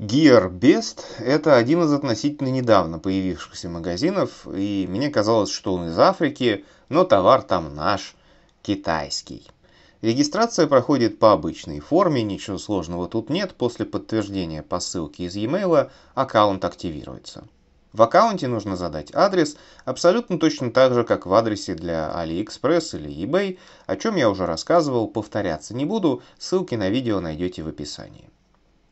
Gear Best – это один из относительно недавно появившихся магазинов, и мне казалось, что он из Африки, но товар там наш, китайский. Регистрация проходит по обычной форме, ничего сложного тут нет, после подтверждения по ссылке из e-mail аккаунт активируется. В аккаунте нужно задать адрес абсолютно точно так же, как в адресе для AliExpress или eBay, о чем я уже рассказывал, повторяться не буду, ссылки на видео найдете в описании.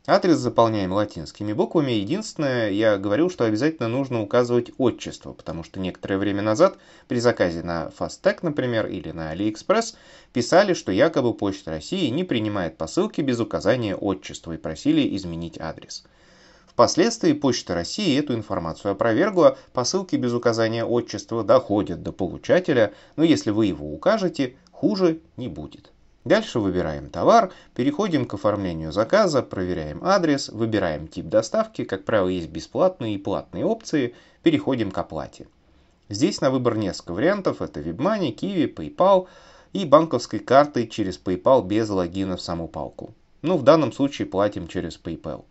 Адрес заполняем латинскими буквами. Единственное, я говорил, что обязательно нужно указывать отчество, потому что некоторое время назад при заказе на Fastec, например, или на AliExpress писали, что якобы Почта России не принимает посылки без указания отчества и просили изменить адрес. Впоследствии Почта России эту информацию опровергла, посылки без указания отчества доходят до получателя, но если вы его укажете, хуже не будет. Дальше выбираем товар, переходим к оформлению заказа, проверяем адрес, выбираем тип доставки, как правило есть бесплатные и платные опции, переходим к оплате. Здесь на выбор несколько вариантов, это WebMoney, Kiwi, PayPal и банковской карты через PayPal без логина в саму палку. Ну, в данном случае платим через PayPal.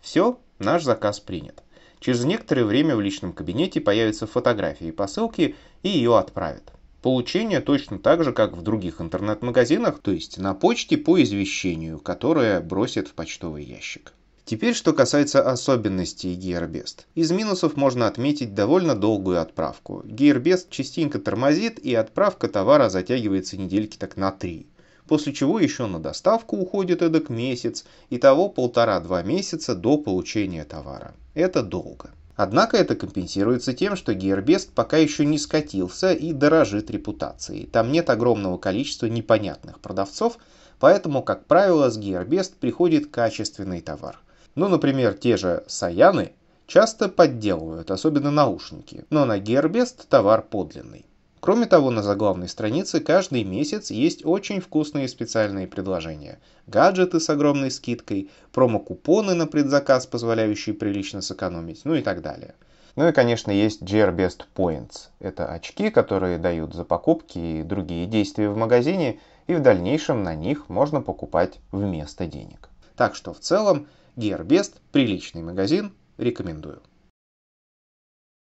Все, наш заказ принят. Через некоторое время в личном кабинете появятся фотографии посылки и ее отправят получения точно так же, как в других интернет-магазинах, то есть на почте по извещению, которое бросит в почтовый ящик. Теперь, что касается особенностей GearBest. Из минусов можно отметить довольно долгую отправку. GearBest частенько тормозит, и отправка товара затягивается недельки так на три. После чего еще на доставку уходит эдак месяц, и того полтора-два месяца до получения товара. Это долго. Однако это компенсируется тем, что Гербест пока еще не скатился и дорожит репутацией. Там нет огромного количества непонятных продавцов, поэтому, как правило, с Гербест приходит качественный товар. Ну, например, те же Саяны часто подделывают, особенно наушники, но на Гербест товар подлинный. Кроме того, на заглавной странице каждый месяц есть очень вкусные специальные предложения. Гаджеты с огромной скидкой, промокупоны на предзаказ, позволяющие прилично сэкономить, ну и так далее. Ну и, конечно, есть GearBest Points. Это очки, которые дают за покупки и другие действия в магазине, и в дальнейшем на них можно покупать вместо денег. Так что в целом GearBest – приличный магазин, рекомендую.